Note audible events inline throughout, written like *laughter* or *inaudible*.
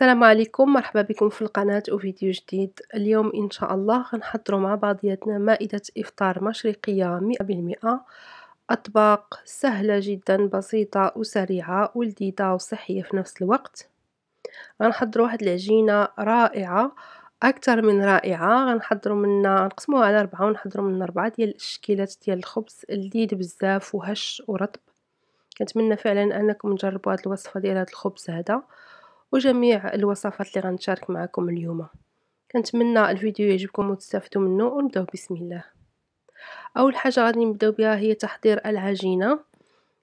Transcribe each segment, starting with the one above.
السلام عليكم مرحبا بكم في القناة وفيديو جديد اليوم إن شاء الله غنحضروا مع بعضياتنا مائدة إفطار مشرقية 100% أطباق سهلة جدا بسيطة وسريعة ولذيذة وصحية في نفس الوقت غنحضروا واحد العجينة رائعة أكثر من رائعة غنحضروا منها نقسموها على ربعة ونحضروا منا ربعة ديال الشكيلات ديال الخبز لذيذ بزاف وهش ورطب كنتمنى فعلا انكم تجربوا هذه الوصفه ديال هذا الخبز هذا وجميع الوصفات اللي غنشارك معكم اليوم كنتمنى الفيديو يعجبكم وتستافدوا منه ونبداو بسم الله اول حاجه غادي نبداو بها هي تحضير العجينه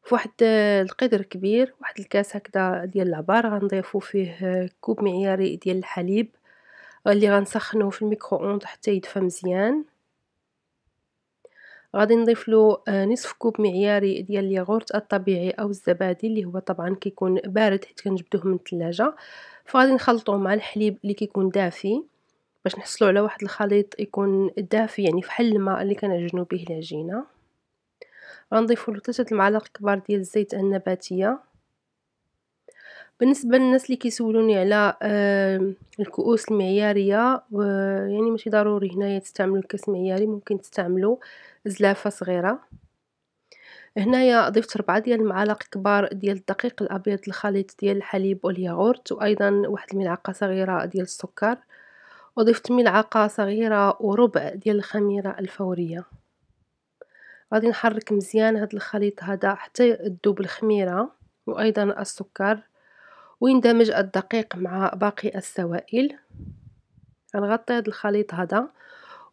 فواحد القدر كبير واحد الكاس هكذا ديال العبار غنضيفو فيه كوب معياري ديال الحليب اللي غنسخنوه في الميكرو اوند حتى يدفى مزيان غادي نضيف له آه، نصف كوب معياري ديال الياغورت الطبيعي او الزبادي اللي هو طبعا كيكون بارد حيت كنجبدوه من الثلاجه فغادي نخلطوه مع الحليب اللي كيكون دافي باش نحصلوا على واحد الخليط يكون دافي يعني فحال الماء اللي كنعجنوا به العجينه غنضيف له ثلاثه المعالق كبار ديال الزيت النباتيه بالنسبه للناس اللي كيسولوني على الكؤوس المعياريه يعني ماشي ضروري هنايا تستعملوا الكاس معياري ممكن تستعملوا زلافه صغيره هنايا ضفت ربعة ديال المعالق كبار ديال الدقيق الابيض الخليط ديال الحليب والياغورت وايضا واحد الملعقه صغيره ديال السكر وضفت ملعقه صغيره وربع ديال الخميره الفوريه غادي نحرك مزيان هاد الخليط هذا حتى تذوب الخميره وايضا السكر ويندمج الدقيق مع باقي السوائل نغطي هذا الخليط هذا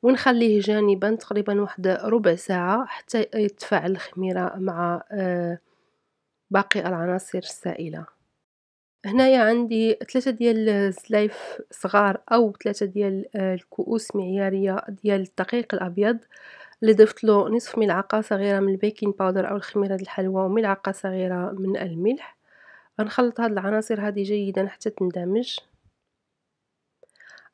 ونخليه جانبا تقريبا واحد ربع ساعة حتى يتفاعل الخميرة مع آه، باقي العناصر السائلة هنايا عندي ثلاثة ديال الزلايف صغار او ثلاثة ديال آه، الكؤوس معيارية ديال الدقيق الابيض اللي ضفت له نصف ملعقة صغيرة من البيكنج باودر او الخميرة الحلوى وملعقة صغيرة من الملح غنخلط هاد العناصر هادي جيدا حتى تندمج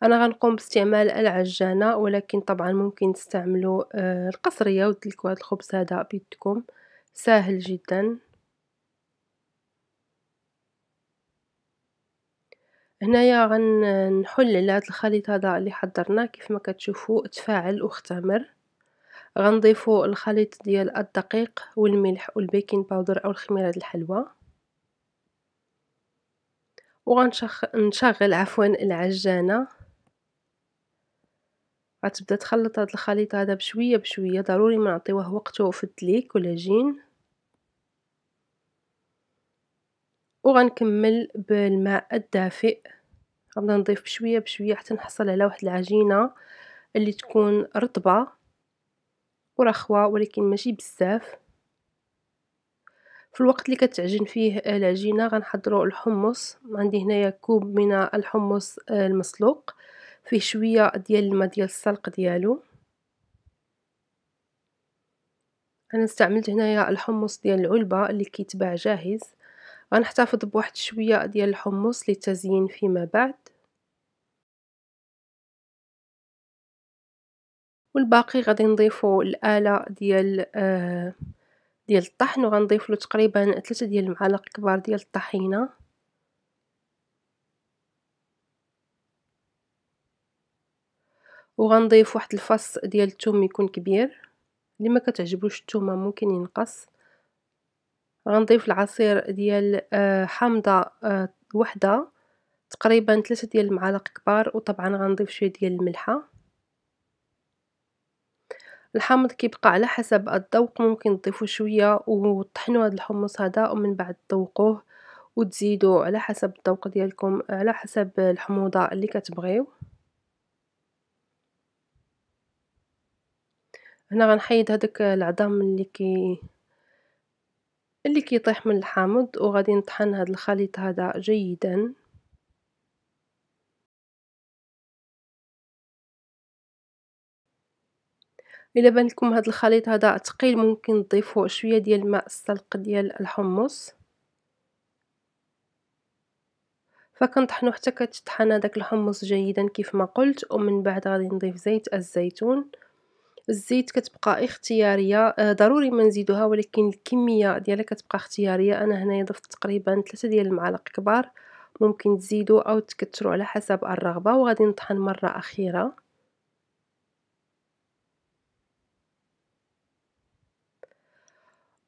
انا غنقوم باستعمال العجانه ولكن طبعا ممكن تستعملوا آه، القصريه وتدلكوا هاد الخبز هذا بيدكم ساهل جدا هنايا غنحل على هاد الخليط هذا اللي حضرناه كيف ما كتشوفوا تفاعل واختمر غنضيفوا الخليط ديال الدقيق والملح والبيكنج باودر او الخميره الحلوه وغنشغل عفوا العجانة غتبدا تخلط هاد الخليط هذا بشويه بشويه ضروري ما نعطيوه وقته في الدليك ولا جين وغنكمل بالماء الدافئ غنبدا نضيف بشويه بشويه حتى نحصل على واحد العجينه اللي تكون رطبه ورخوه ولكن ماشي بزاف في الوقت اللي كتعجن فيه العجينة غنحضروا الحمص عندي هنايا كوب من الحمص آه، المسلوق فيه شوية ديال الماء ديال السلق ديالو انا استعملت هنايا الحمص ديال العلبة اللي كيتباع جاهز غنحتفظ بواحد شوية ديال الحمص للتزيين فيما بعد والباقي غادي نضيفو الآلة ديال آه ديال الطحن وغنضيف له تقريبا ثلاثة ديال المعالق كبار ديال الطحينه وغنضيف واحد الفص ديال الثوم يكون كبير اللي ما كتعجبوش الثومه ممكن ينقص غنضيف العصير ديال آه، حامضه آه، وحده تقريبا ثلاثة ديال المعالق كبار وطبعا غنضيف شويه ديال الملحه الحامض كيبقى على حسب الذوق ممكن تضيفوا شويه وطحنوا هذا الحمص هذا ومن بعد تذوقوه وتزيدوا على حسب الذوق ديالكم على حسب الحموضه اللي كتبغيو هنا غنحيد هذاك العظام اللي كي اللي كيطيح من الحامض وغادي نطحن هذا الخليط هذا جيدا الا بان لكم هذا الخليط هذا ثقيل ممكن تضيفوا شويه ديال الماء السلق ديال الحمص فكنطحنو حتى كتطحن هذاك الحمص جيدا كيف ما قلت ومن بعد غادي نضيف زيت الزيتون الزيت كتبقى اختياريه آه، ضروري ما نزيدوها ولكن الكميه ديالها كتبقى اختياريه انا هنايا ضفت تقريبا ثلاثة ديال المعالق كبار ممكن تزيدوا او تكثروا على حسب الرغبه وغادي نطحن مره اخيره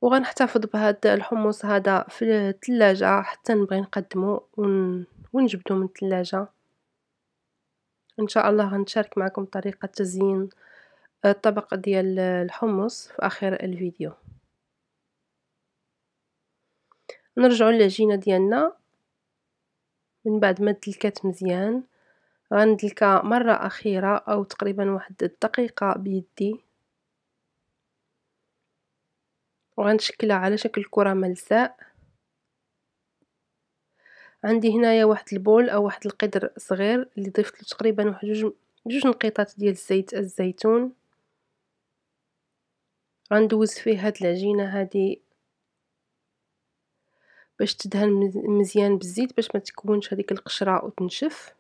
وغنحتفظ بهاد الحمص هذا في الثلاجة حتى نبغي نقدمه ونجبدو من الثلاجة ان شاء الله غنشارك معكم طريقة تزيين آه، الطبق ديال الحمص في اخر الفيديو نرجع للعجينه ديالنا من بعد ما دلكات مزيان غندلكها مره اخيره او تقريبا واحد الدقيقه بيدي وغنشكلها على شكل كرة ملساء عندي هنايا واحد البول او واحد القدر صغير اللي ضفت له تقريبا واحد جوج جوج نقيطات ديال زيت الزيتون غندوز فيه هاد العجينه هادي باش تدهن مزيان بالزيت باش ما تكونش هذيك القشره وتنشف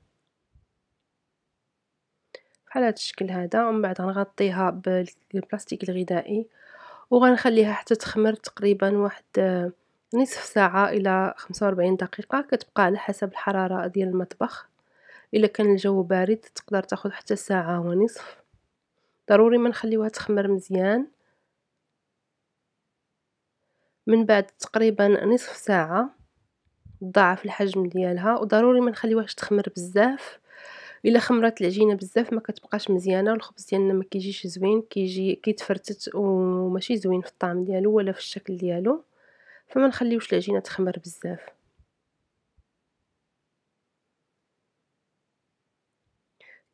بحال هاد الشكل هذا ومن بعد غنغطيها بالبلاستيك الغذائي وغنخليها حتى تخمر تقريبا واحد آه، نصف ساعة الى خمسة وأربعين دقيقة كتبقى على حسب الحرارة ديال المطبخ الا كان الجو بارد تقدر تاخد حتى ساعة ونصف ضروري ما نخليوها تخمر مزيان من بعد تقريبا نصف ساعة ضاعف الحجم ديالها وضروري نخليوهاش تخمر بزاف الا خمرات العجينه بزاف ما كتبقاش مزيانه والخبز ديالنا ما كيجيش زوين كيجي كيتفرتت وماشي زوين في الطعم ديالو ولا في الشكل ديالو فما نخليوش العجينه تخمر بزاف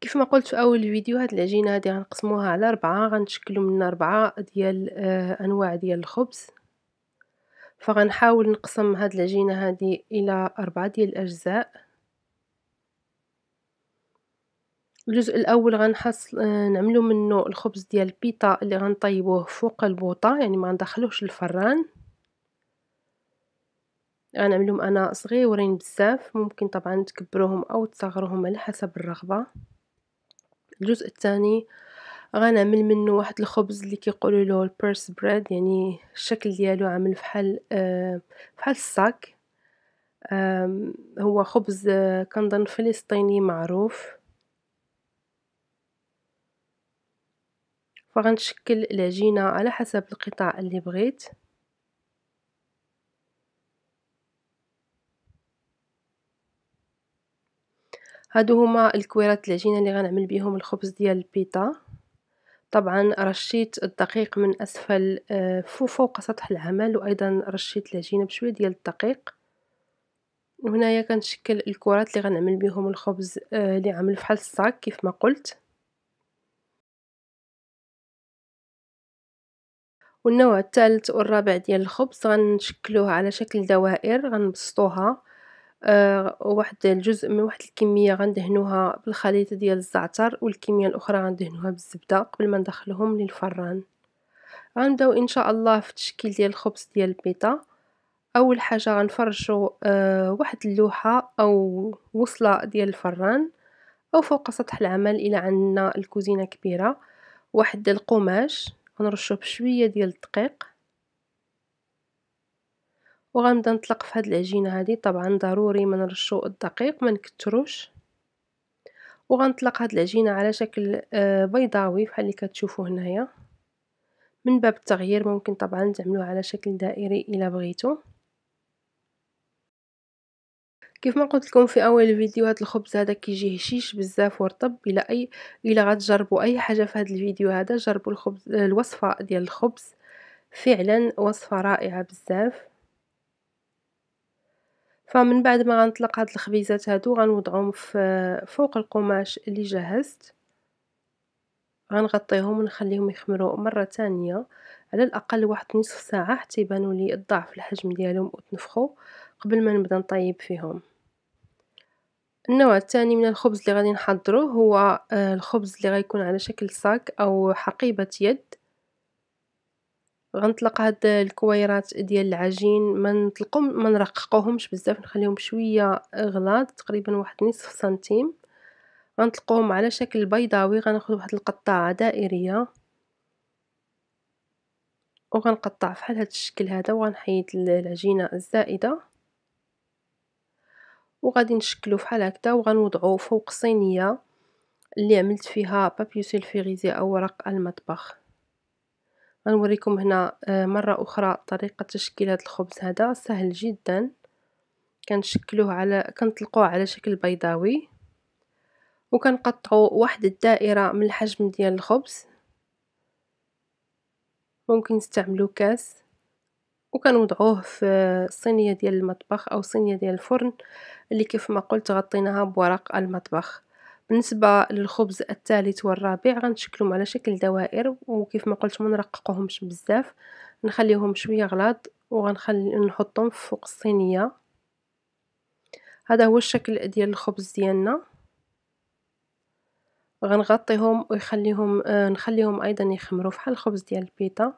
كيف ما قلت في اول فيديو هاد العجينه هادي غنقسموها على ربعة غنشكلو منها ربعة ديال آه انواع ديال الخبز فغنحاول نقسم هاد العجينه هادي الى أربعة ديال الاجزاء الجزء الاول غنحصل آه، نعملو منه الخبز ديال البيتا اللي غنطيبوه فوق البوطه يعني ما ندخلوهش الفران غنعملهم انا صغيورين بزاف ممكن طبعا تكبروهم او تصغروهم على حسب الرغبه الجزء الثاني غنعمل منه واحد الخبز اللي كيقولوا له البيرس بريد يعني الشكل ديالو عامل فحال آه، فحال بحال الصاك هو خبز آه، كنظن فلسطيني معروف وغنشكل العجينة على حسب القطع اللي بغيت هادو هما الكويرات العجينة اللي غنعمل بيهم الخبز ديال البيتا طبعا رشيت الدقيق من اسفل آه، فوق سطح العمل وايضا رشيت العجينه بشويه ديال الدقيق وهنايا كنشكل الكرات اللي غنعمل بهم الخبز آه، اللي عامل فحال الصاك كيف ما قلت والنوع التالت والرابع ديال الخبز غنشكلوه على شكل دوائر غنبسطوها آه، واحد الجزء من واحد الكمية غندهنوها بالخليط ديال الزعتر والكمية الاخرى غندهنوها بالزبدة قبل ما ندخلهم للفران غنبداو ان شاء الله في التشكيل ديال الخبز ديال البيضة اول حاجة غنفرشو آه، واحد اللوحة او وصلة ديال الفران او فوق سطح العمل الى عندنا الكوزينة كبيرة واحد القماش غنرشو بشوية ديال الدقيق وغنبدا نطلق في هاد العجينه هادي طبعا ضروري ما نرشو الدقيق ما نكتروش وغنطلق هاد العجينه على شكل آه، بيضاوي بحال اللي كتشوفوا هنايا من باب التغيير ممكن طبعا تعملوه على شكل دائري الا بغيتو كيف ما قلت لكم في اول الفيديو هذا الخبز هذا كيجي هشيش بزاف ورطب الى اي الى غتجربوا اي حاجه في هذا الفيديو هذا جربوا الخبز الوصفه ديال الخبز فعلا وصفه رائعه بزاف فمن بعد ما غنطلق هاد الخبيزات هادو غنوضعهم فوق القماش اللي جهزت غنغطيهم ونخليهم يخمروا مره تانية على الأقل واحد نصف ساعة حتى يبانوا لي الضعف الحجم ديالهم وتنفخوا قبل ما نبدا نطيب فيهم النوع الثاني من الخبز اللي غادي نحضره هو آه، الخبز اللي غيكون على شكل صاك او حقيبه يد غنطلق هاد الكويرات ديال العجين ما نطلقهم ما نرققوهمش بزاف نخليهم شويه غلاض تقريبا واحد نصف سنتيم غنطلقوهم على شكل بيضاوي غناخذ واحد القطاعه دائريه وغنقطع فحال هذا الشكل هذا وغنحيد العجينه الزائده وغادي نشكلو فحال هكذا وغنوضعو فوق صينيه اللي عملت فيها بابيو سلفيغيزي او ورق المطبخ غنوريكم هنا آه، مره اخرى طريقه تشكيل هذا الخبز هذا سهل جدا كنشكلوه على كنطلقوه على شكل بيضاوي وكنقطعوا واحد الدائره من الحجم ديال الخبز ممكن نستعملو كاس وكنوضعوه في الصينيه ديال المطبخ او صينيه ديال الفرن اللي كيف ما قلت غطيناها بورق المطبخ بالنسبه للخبز الثالث والرابع غنشكلهم على شكل دوائر وكيف ما قلت ما نرققوهمش بزاف نخليهم شويه غلاض وغنخلي نحطهم فوق الصينيه هذا هو الشكل ديال الخبز ديالنا غنغطيهم ويخليهم آه، نخليهم ايضا يخمروا فحال الخبز ديال البيتا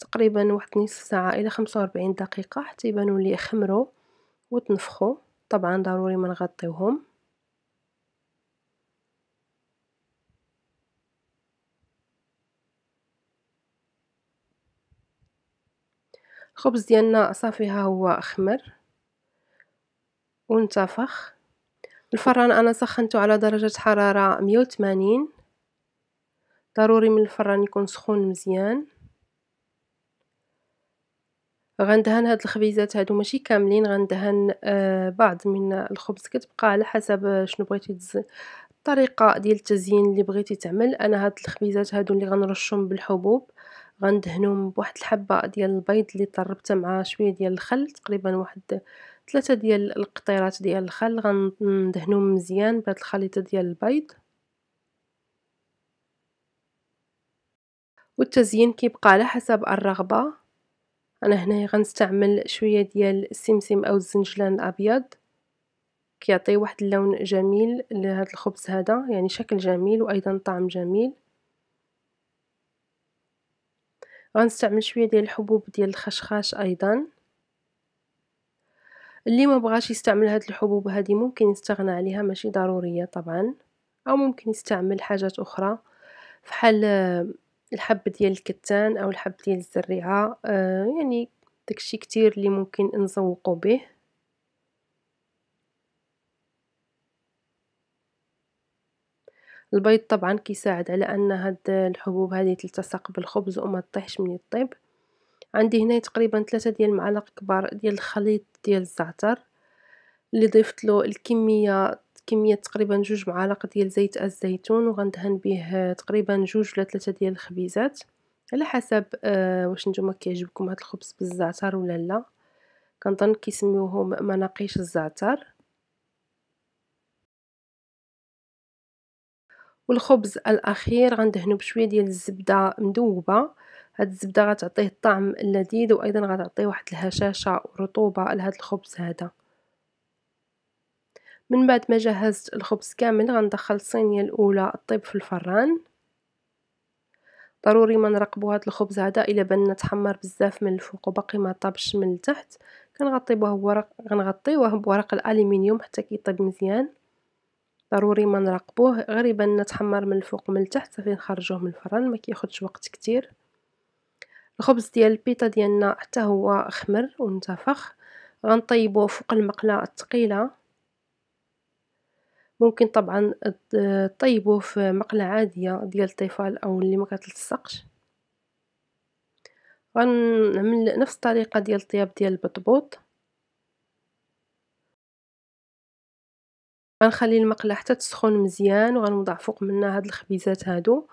تقريبا واحد نصف ساعه الى 45 دقيقه حتى يبانوا لي خمروا وتنفخوا طبعا ضروري ما نغطيوهم الخبز ديالنا صافي ها هو خمر وانتفخ الفران انا سخنته على درجة حرارة مية ضروري من الفران يكون سخون مزيان غندهن هاد الخبيزات هادو ماشي كاملين غندهن آه بعض من الخبز كتبقى على حسب شنو بغيتي تز... الطريقه ديال التزيين اللي بغيتي تعمل انا هاد الخبيزات هادو اللي غنرشهم بالحبوب غندهنهم بواحد الحبه ديال البيض اللي طربته مع شويه ديال الخل تقريبا واحد تلاتة ديال القطيرات ديال الخل غندهنهم مزيان بهاد الخليطة ديال البيض والتزيين كيبقى على حسب الرغبة انا هنايا غنستعمل شويه ديال السمسم او الزنجلان الابيض كيعطي واحد اللون جميل لهذا الخبز هذا يعني شكل جميل وايضا طعم جميل غنستعمل شويه ديال الحبوب ديال الخشخاش ايضا اللي ما بغاش يستعمل هاد الحبوب هذه ممكن يستغنى عليها ماشي ضروريه طبعا او ممكن يستعمل حاجات اخرى فحال آه، الحب ديال الكتان او الحب ديال الزريعه آه يعني داكشي كتير اللي ممكن نزوقو به البيض طبعا كيساعد على ان هاد الحبوب هذه تلتصق بالخبز وما تطيحش من الطيب عندي هنا تقريبا ثلاثة ديال المعالق كبار ديال الخليط ديال الزعتر اللي ضفت له الكميه كميه تقريبا جوج معالق ديال زيت الزيتون وغندهن به تقريبا جوج ولا ثلاثه ديال الخبيزات على حسب آه واش نتوما كيعجبكم هاد الخبز بالزعتر ولا لا كنظن كيسميوهم مناقيش الزعتر والخبز الاخير غندهنو بشويه ديال الزبده مذوبه هاد الزبدة غتعطيه الطعم اللذيذ وأيضا غتعطيه واحد الهشاشة ورطوبة لهاد الخبز هذا من بعد ما جهزت الخبز كامل غندخل الصينية الأولى طيب في الفران ضروري ما نراقبو هاد الخبز هذا الا بان تحمر بزاف من الفوق وباقي ما طابش من التحت كنغطيوه بورق غنغطيوه بورق الالومنيوم حتى كيطيب مزيان ضروري ما نراقبوه غير يبان تحمر من الفوق ومن التحت صافي نخرجوه من الفران ما كياخذش وقت كتير الخبز ديال البيتا ديالنا حتى هو خمر وانتفخ غنطيبوه فوق المقلة الثقيلة ممكن طبعا طيبوه في مقلة عادية ديال الطفال او اللي ما كتلصقش غنعمل نفس الطريقة ديال الطياب ديال البطبوط غنخلي المقلة حتى تسخن مزيان وغنوضع فوق منها هاد الخبيزات هادو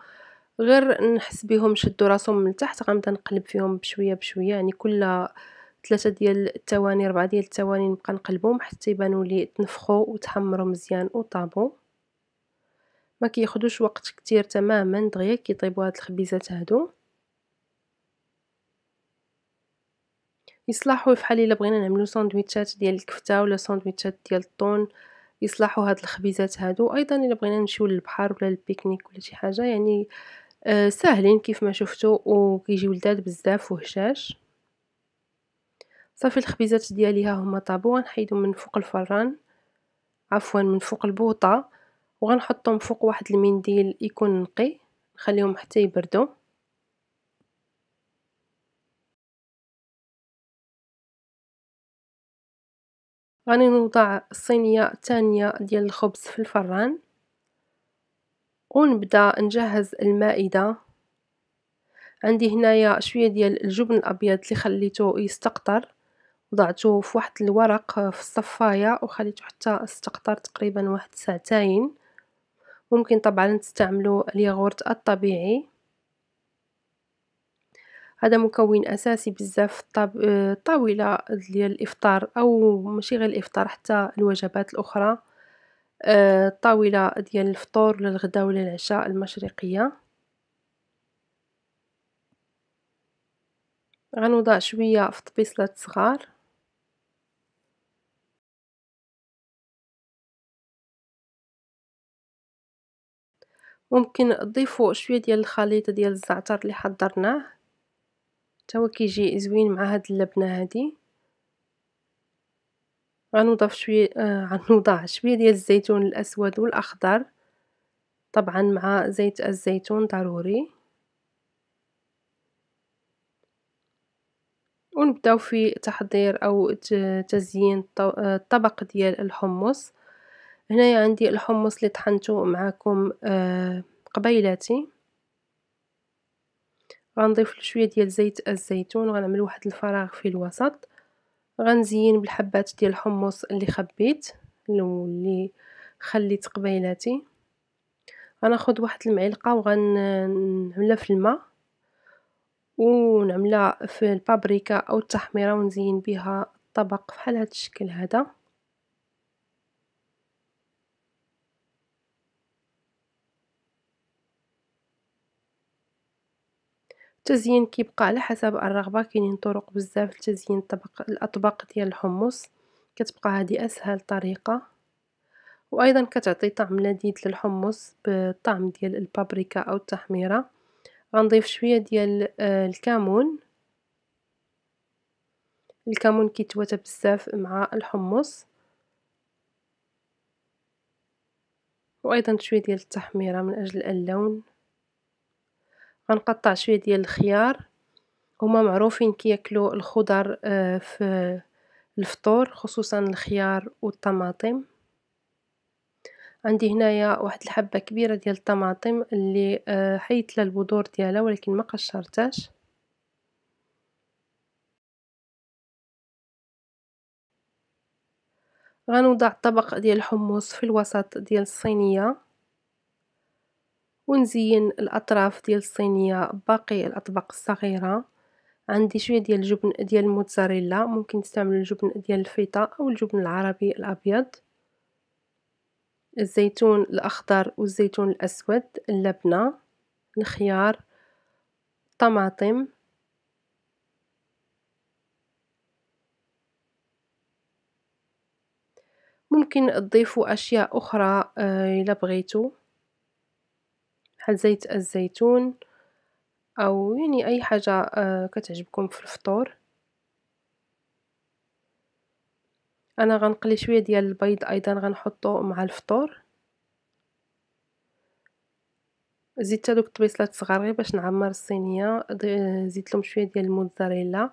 غير نحس بيهم شدو راسهم من تحت غنبدا نقلب فيهم بشويه بشويه يعني كل ثلاثه ديال الثواني ربعه ديال الثواني نبقى نقلبهم حتى يبانوا لي تنفخوا وتحمروا مزيان وطابوا ما كياخذوش وقت كتير تماما دغيا كيطيبوا هاد الخبيزات هادو يصلحوا فحال الا بغينا نعملو ساندويتشات ديال الكفته ولا ساندويتشات ديال الطون يصلحوا هاد الخبيزات هادو ايضا الا بغينا نمشيو للبحر ولا للبيكنيك ولا شي حاجه يعني آه، ساهلين كيف ما شفتوا وكيجي ولداد بزاف وهشاش صافي الخبيزات ديالي ها هما طابو غنحيدو من فوق الفران عفوا من فوق البوطه وغنحطهم فوق واحد المنديل يكون نقي نخليهم حتى يبردو غادي نوضع الصينيه الثانيه ديال الخبز في الفران ونبدأ نجهز المائدة عندي هنايا شوية ديال الجبن الأبيض اللي خليته يستقطر وضعته في واحد الورق آه، في الصفاية وخليته حتى استقطر تقريبا واحد ساعتين ممكن طبعا تستعملوا الياغورت الطبيعي هذا مكون اساسي بزاف في الطاب... الطاوله آه، ديال الافطار او ماشي غير الافطار حتى الوجبات الاخرى الطاولة آه، ديال الفطور ولا الغدا ولا العشاء المشرقية، غنوضع شوية في طبيصلات صغار ممكن تضيفو شوية ديال الخليط ديال الزعتر اللي حضرناه تا هو كيجي زوين مع هاد اللبنة هذه غنضيف شوية آه، *laughs* غنوضع شوية ديال الزيتون الأسود والأخضر طبعا مع زيت الزيتون ضروري ونبداو في تحضير او تزيين آه، الطبق ديال الحمص هنايا عندي الحمص اللي طحنته معكم آه، قبيلاتي غنضيف شويه ديال زيت الزيتون وغنعمل واحد الفراغ في الوسط غنزين بالحبات ديال الحمص اللي خبيت اللي خليت قبيلاتي غناخد واحد المعلقه وغنعملها في الماء ونعملها في البابريكا او التحميره ونزين بها الطبق بحال هذا الشكل هذا التزيين كيبقى على حسب الرغبه كاينين طرق بزاف لتزيين الطبق الاطباق ديال الحمص كتبقى هذه اسهل طريقه وايضا كتعطي طعم لذيذ للحمص بالطعم ديال البابريكا او التحميره غنضيف شويه ديال آه، الكمون الكمون كيتواتى بزاف مع الحمص وايضا شويه ديال التحميره من اجل اللون غنقطع شوية ديال الخيار هما معروفين كياكلو الخضر آه، في الفطور خصوصا الخيار والطماطم عندي هنايا واحد الحبة كبيرة ديال الطماطم اللي آه، حيت لها البذور ديالها ولكن ما قشرتهاش غنوضع طبق ديال الحمص في الوسط ديال الصينيه ونزين الأطراف ديال الصينية باقي الأطباق الصغيرة عندي شوية ديال الجبن ديال الموتزاريلا ممكن تستعمل الجبن ديال الفيطة أو الجبن العربي الأبيض الزيتون الأخضر والزيتون الأسود اللبنة الخيار الطماطم ممكن تضيفوا اشياء اخرى آه، الا بغيتو زيت الزيتون أو يعني أي حاجة آه، كتعجبكم في الفطور أنا غنقلي شوية ديال البيض أيضا غنحطو مع الفطور زدت هادوك الطبيصلات الصغار غير باش نعمر الصينيه زدت لهم شويه ديال الموتزاريلا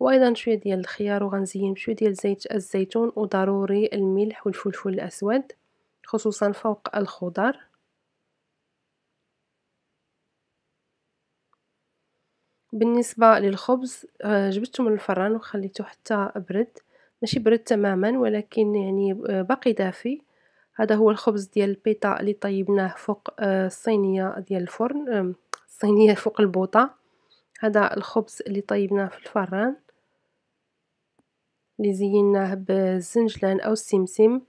وايضا شويه ديال الخيار وغنزين بشويه ديال زيت الزيتون وضروري الملح والفلفل الاسود خصوصا فوق الخضر بالنسبة للخبز آه، جبته من الفران وخليته حتى برد ماشي برد تماما ولكن يعني آه، باقي دافي هذا هو الخبز ديال البيتا اللي طيبناه فوق آه، الصينيه ديال الفرن الصينيه *laughs* فوق البوطه هذا الخبز اللي طيبناه في الفران اللي زيناه بالزنجلان او السمسم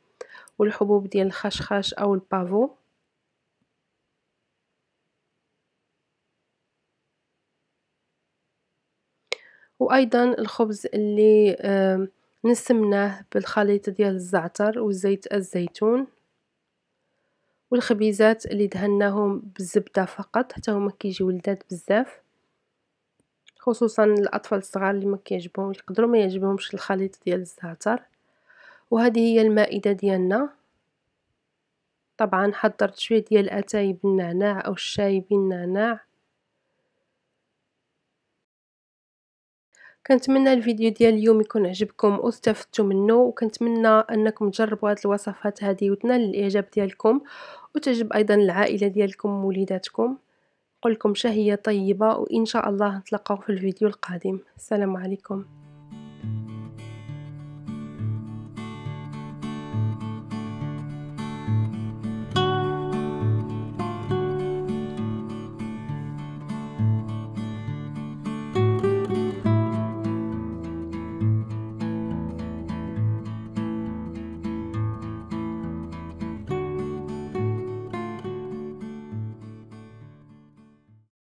والحبوب ديال الخشخاش او البافو وأيضا الخبز اللي نسمناه بالخليط ديال الزعتر وزيت الزيتون والخبيزات اللي دهناهم بالزبدة فقط حتى هما كيجيو لذاذ بزاف خصوصا الاطفال الصغار اللي ما كيعجبهم يقدروا ما يعجبهمش الخليط ديال الزعتر وهذه هي المائده ديالنا طبعا حضرت شويه ديال اتاي بالنعناع او الشاي بالنعناع كنتمنى الفيديو ديال اليوم يكون عجبكم واستفدتوا منه وكنتمنى انكم تجربوا هذه الوصفات هذه وتنال الاعجاب ديالكم وتعجب ايضا العائله ديالكم ووليداتكم نقول لكم شهيه طيبه وان شاء الله نتلاقاو في الفيديو القادم السلام عليكم